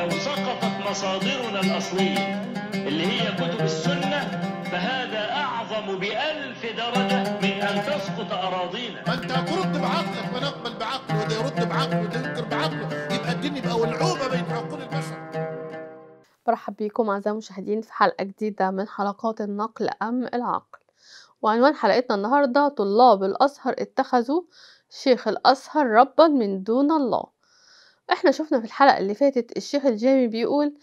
لو سقطت مصادرنا الأصلية اللي هي كتب السنة فهذا أعظم بألف درجة من أن تسقط أراضينا فأنت أنت ترد بعقلك ما نقبل بعقله وده يرد بعقله وده ينكر بعقله يبقى الدين يبقى ولعوبة بين عقول البشر مرحب بيكم أعزائي المشاهدين في حلقة جديدة من حلقات النقل أم العقل وعنوان حلقتنا النهاردة طلاب الأزهر اتخذوا شيخ الأزهر ربا من دون الله احنا شفنا في الحلقة اللي فاتت الشيخ الجامي بيقول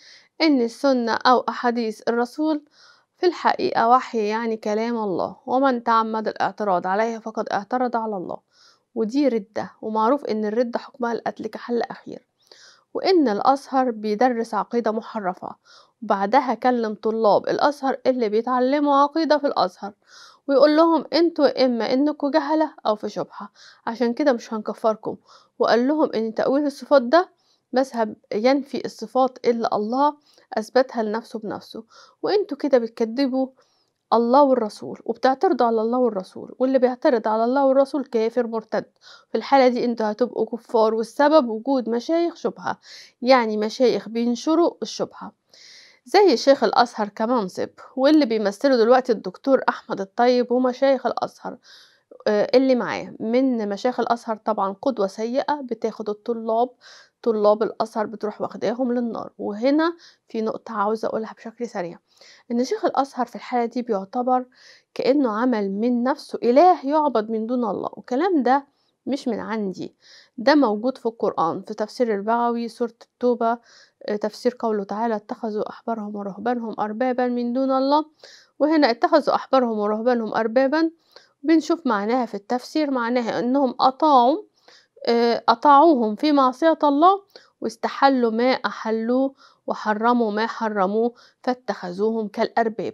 ان السنة او احاديث الرسول في الحقيقة وحي يعني كلام الله ومن تعمد الاعتراض عليها فقد اعترض على الله ودي ردة ومعروف ان الردة حكمها القتل كحل اخير وان الازهر بيدرس عقيدة محرفة وبعدها كلم طلاب الازهر اللي بيتعلموا عقيدة في الازهر ويقول لهم انتوا اما انكم جهلة او في شبهة عشان كده مش هنكفركم وقال لهم ان تأويل الصفات ده مذهب ينفي الصفات اللي الله اثبتها لنفسه بنفسه وانتوا كده بتكذبوا الله والرسول وبتعترضوا على الله والرسول واللي بيعترض على الله والرسول كافر مرتد في الحالة دي انتوا هتبقوا كفار والسبب وجود مشايخ شبهة يعني مشايخ بينشروا الشبهة زي شيخ الأزهر كمنصب واللي بيمثله دلوقتي الدكتور أحمد الطيب ومشايخ الأزهر آه، اللي معاه من مشايخ الأزهر طبعا قدوة سيئة بتاخد الطلاب طلاب الأزهر بتروح واخداهم للنار وهنا في نقطة عاوزة أقولها بشكل سريع إن شيخ الأزهر في الحالة دي بيعتبر كأنه عمل من نفسه إله يعبد من دون الله وكلام ده مش من عندي ده موجود في القرآن في تفسير البغوي سورة التوبة تفسير قوله تعالى اتخذوا أحبارهم ورهبانهم أربابا من دون الله وهنا اتخذوا أحبارهم ورهبانهم أربابا بنشوف معناها في التفسير معناها أنهم أطاعوا آه، أطاعوهم في معصية الله واستحلوا ما أحلوه وحرموا ما حرموه فاتخذوهم كالأرباب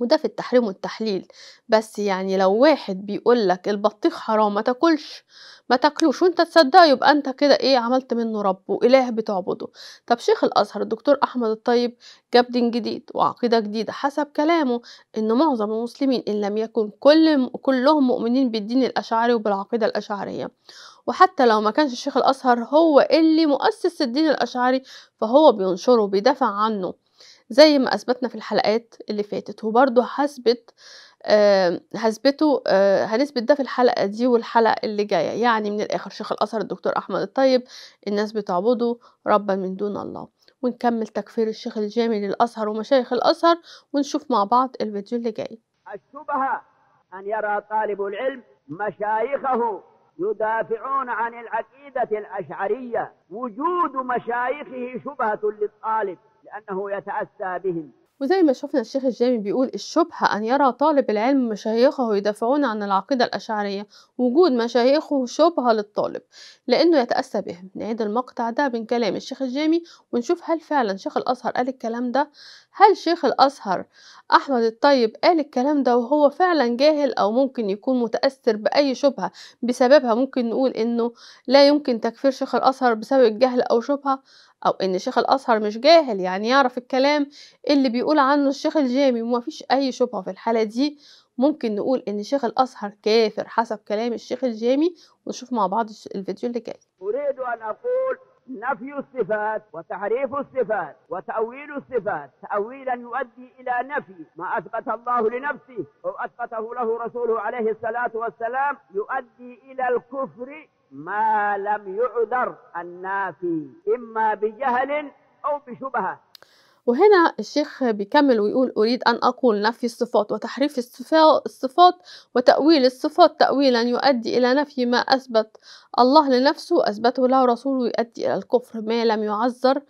وده في التحريم والتحليل بس يعني لو واحد بيقول لك البطيخ حرام ما تاكلش ما تاكلوش وانت تصدقه يبقى انت كده ايه عملت منه رب واله بتعبده طب شيخ الازهر الدكتور احمد الطيب جاب دين جديد وعقيده جديده حسب كلامه ان معظم المسلمين ان لم يكن كل كلهم مؤمنين بالدين الاشعري وبالعقيده الاشعريه وحتى لو ما كانش الشيخ الازهر هو اللي مؤسس الدين الاشعري فهو بينشره بيدافع عنه زي ما اثبتنا في الحلقات اللي فاتت وبرده هثبت هثبته آه، هنثبت ده في الحلقه دي والحلقه اللي جايه يعني من الاخر شيخ الاثر الدكتور احمد الطيب الناس بتعبده ربا من دون الله ونكمل تكفير الشيخ الجامي للازهر ومشايخ الازهر ونشوف مع بعض الفيديو اللي جاي الشبهه ان يرى طالب العلم مشايخه يدافعون عن العقيده الاشعريه وجود مشايخه شبهه للطالب لأنه يتأسى بهم وزي ما شفنا الشيخ الجامي بيقول الشبهة أن يرى طالب العلم مشايخه يدافعون عن العقيدة الأشعرية وجود مشايخه شبهة للطالب لأنه يتأسى بهم نعيد المقطع ده من كلام الشيخ الجامي ونشوف هل فعلا شيخ الأزهر قال الكلام ده هل شيخ الأزهر أحمد الطيب قال الكلام ده وهو فعلا جاهل أو ممكن يكون متأثر بأي شبهة بسببها ممكن نقول إنه لا يمكن تكفير شيخ الأزهر بسبب الجهل أو شبهة أو إن شيخ الأزهر مش جاهل يعني يعرف الكلام اللي بيقول عنه الشيخ الجامي ومفيش أي شبهة في الحالة دي ممكن نقول إن شيخ الأزهر كافر حسب كلام الشيخ الجامي ونشوف مع بعض الفيديو اللي جاي أريد أن أقول نفي الصفات وتحريف الصفات وتأويل الصفات تأويلا يؤدي إلى نفي ما أثبت الله لنفسه أو أثبته له رسوله عليه الصلاة والسلام يؤدي إلى الكفر ما لم يعذر النافي إما بجهل أو بشبهة وهنا الشيخ بيكمل ويقول أريد أن أقول نفي الصفات وتحريف الصفات وتأويل الصفات تأويلا يؤدي إلى نفي ما أثبت الله لنفسه أثبته له رسوله يؤدي إلى الكفر ما لم يعذر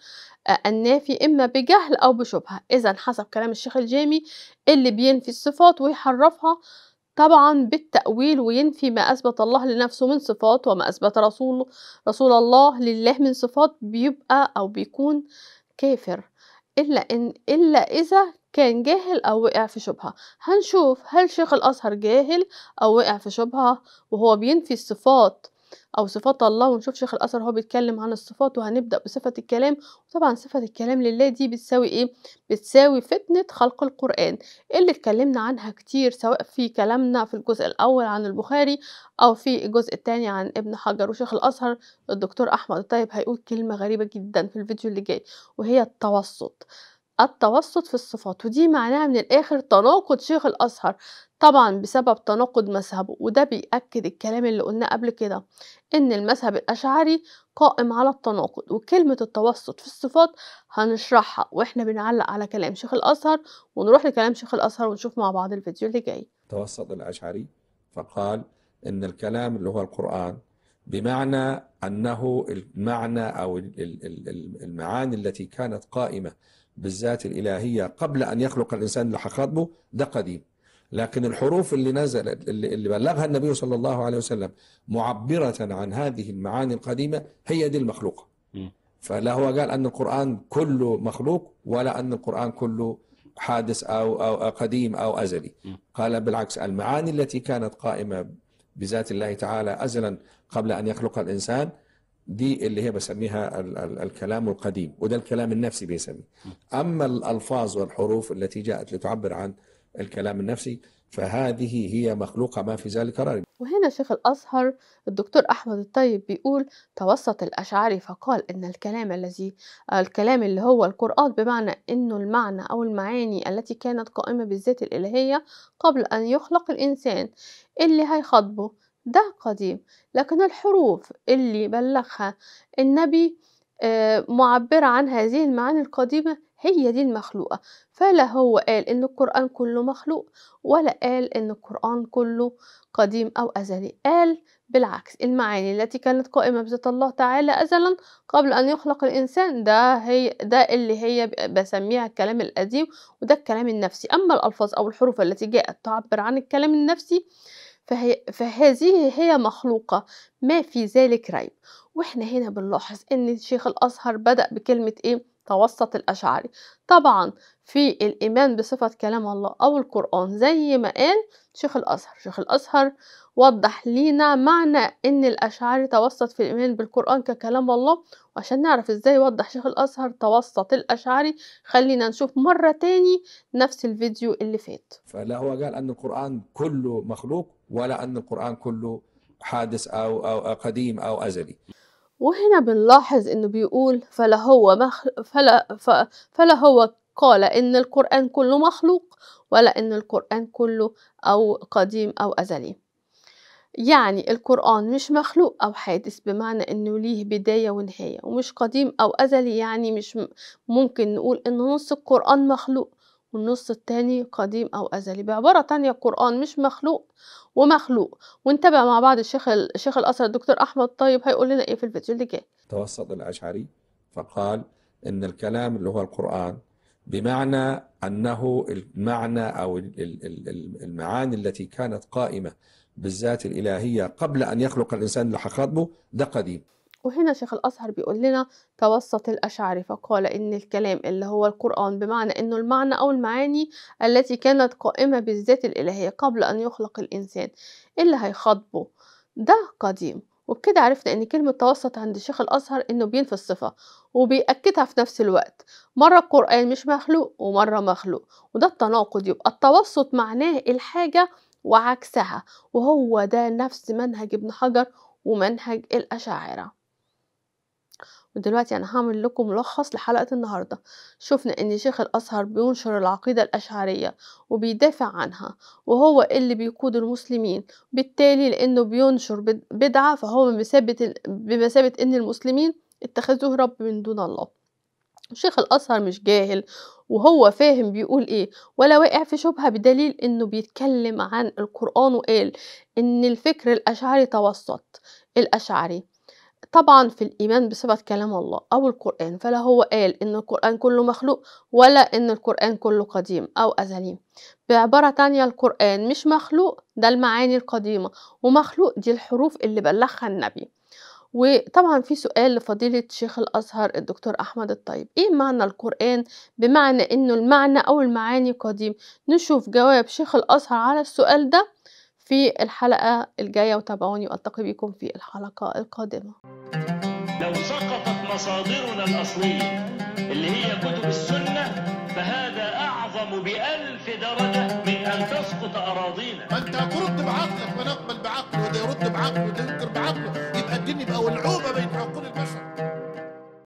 آه، النافي إما بجهل أو بشبهة إذا حسب كلام الشيخ الجامي اللي بينفي الصفات ويحرفها طبعا بالتأويل وينفي ما أثبت الله لنفسه من صفات وما أثبت رسول رسول الله لله من صفات بيبقى أو بيكون كافر إلا إن إلا إذا كان جاهل أو وقع في شبهة هنشوف هل شيخ الأزهر جاهل أو وقع في شبهة وهو بينفي الصفات او صفات الله ونشوف شيخ الاثر هو بيتكلم عن الصفات وهنبدا بصفه الكلام وطبعا صفه الكلام لله دي بتساوي ايه بتساوي فتنه خلق القران اللي اتكلمنا عنها كتير سواء في كلامنا في الجزء الاول عن البخاري او في الجزء الثاني عن ابن حجر وشيخ الازهر الدكتور احمد الطيب هيقول كلمه غريبه جدا في الفيديو اللي جاي وهي التوسط التوسط في الصفات ودي معناها من الآخر تناقض شيخ الأزهر طبعا بسبب تناقض مذهبه وده بيأكد الكلام اللي قلناه قبل كده إن المذهب الأشعري قائم على التناقض وكلمة التوسط في الصفات هنشرحها وإحنا بنعلق على كلام شيخ الأزهر ونروح لكلام شيخ الأزهر ونشوف مع بعض الفيديو اللي جاي توسط الأشعري فقال إن الكلام اللي هو القرآن بمعنى أنه المعنى أو المعاني التي كانت قائمة بالذات الإلهية قبل أن يخلق الإنسان اللي هخاطبه ده قديم لكن الحروف اللي نزلت اللي بلغها النبي صلى الله عليه وسلم معبرة عن هذه المعاني القديمة هي دي المخلوقة فلا هو قال أن القرآن كله مخلوق ولا أن القرآن كله حادث أو, أو قديم أو أزلي قال بالعكس المعاني التي كانت قائمة بذات الله تعالى أزلا قبل أن يخلق الإنسان دي اللي هي بسميها ال ال الكلام القديم وده الكلام النفسي بيسميه أما الألفاظ والحروف التي جاءت لتعبر عن الكلام النفسي فهذه هي مخلوقة ما في ذلك راي وهنا شيخ الأزهر الدكتور أحمد الطيب بيقول توسط الأشعري فقال إن الكلام الذي الكلام اللي هو القرآن بمعنى إنه المعنى أو المعاني التي كانت قائمة بالذات الإلهية قبل أن يخلق الإنسان اللي هيخاطبه ده قديم لكن الحروف اللي بلغها النبي آه، معبرة عن هذه المعاني القديمة هي دي المخلوقة فلا هو قال إن القرآن كله مخلوق ولا قال إن القرآن كله قديم أو أزلي قال بالعكس المعاني التي كانت قائمة بذات الله تعالى أزلا قبل أن يخلق الإنسان ده هي ده اللي هي بسميها الكلام القديم وده الكلام النفسي أما الألفاظ أو الحروف التي جاءت تعبر عن الكلام النفسي فهذه هي مخلوقة ما في ذلك ريب وإحنا هنا بنلاحظ أن شيخ الأزهر بدأ بكلمة إيه توسط الأشعري طبعا في الإيمان بصفة كلام الله أو القرآن زي ما قال شيخ الأزهر شيخ الأزهر وضح لينا معنى إن الأشعري توسط في الإيمان بالقرآن ككلام الله وعشان نعرف إزاي وضح شيخ الأزهر توسط الأشعري خلينا نشوف مرة تاني نفس الفيديو اللي فات فلا هو قال أن القرآن كله مخلوق ولا أن القرآن كله حادث أو, أو قديم أو أزلي وهنا بنلاحظ انه بيقول فلا هو فلا ف... فلا هو قال ان القران كله مخلوق ولا ان القران كله او قديم او ازلي يعني القرآن مش مخلوق أو حادث بمعنى إنه ليه بداية ونهاية ومش قديم أو أزلي يعني مش ممكن نقول إن نص القرآن مخلوق والنص التاني قديم أو أزلي بعبارة تانية القرآن مش مخلوق ومخلوق ونتابع مع بعض الشيخ الشيخ الأسرى الدكتور أحمد طيب هيقول لنا إيه في الفيديو اللي جاي توسط الأشعري فقال إن الكلام اللي هو القرآن بمعنى أنه المعنى أو المعاني التي كانت قائمة بالذات الإلهية قبل أن يخلق الإنسان لحقاته ده قديم وهنا شيخ الأزهر بيقول لنا توسط الأشعري فقال إن الكلام اللي هو القرآن بمعنى إنه المعنى أو المعاني التي كانت قائمة بالذات الإلهية قبل أن يخلق الإنسان اللي هيخاطبه ده قديم وبكده عرفنا ان كلمة توسط عند شيخ الازهر انه بينفي الصفة وبيأكدها في نفس الوقت مرة القرآن مش مخلوق ومرة مخلوق وده التناقض يبقى التوسط معناه الحاجة وعكسها وهو ده نفس منهج ابن حجر ومنهج الأشاعرة ودلوقتي انا هعمل لكم ملخص لحلقه النهارده شفنا ان شيخ الازهر بينشر العقيده الاشعريه وبيدافع عنها وهو اللي بيقود المسلمين بالتالي لانه بينشر بدعه فهو بمثابه بمثابه ان المسلمين اتخذوه رب من دون الله شيخ الازهر مش جاهل وهو فاهم بيقول ايه ولا واقع في شبهه بدليل انه بيتكلم عن القران وقال ان الفكر الاشعري توسط الاشعري طبعا في الإيمان بصفة كلام الله أو القرآن فلا هو قال إن القرآن كله مخلوق ولا إن القرآن كله قديم أو أزلي بعبارة تانية القرآن مش مخلوق ده المعاني القديمة ومخلوق دي الحروف اللي بلغها النبي وطبعا في سؤال لفضيلة شيخ الأزهر الدكتور أحمد الطيب إيه معنى القرآن بمعنى إنه المعنى أو المعاني قديم نشوف جواب شيخ الأزهر على السؤال ده في الحلقة الجاية وتابعوني وألتقي بكم في الحلقة القادمة لو سقطت مصادرنا الأصلية اللي هي كتب السنة فهذا أعظم بألف درجة من أن تسقط أراضينا ما أنت هترد بعقلك ما نقبل بعقله وده يرد بعقله وده ينكر بعقله يبقى الدين يبقى ولعوبة بين عقول البشر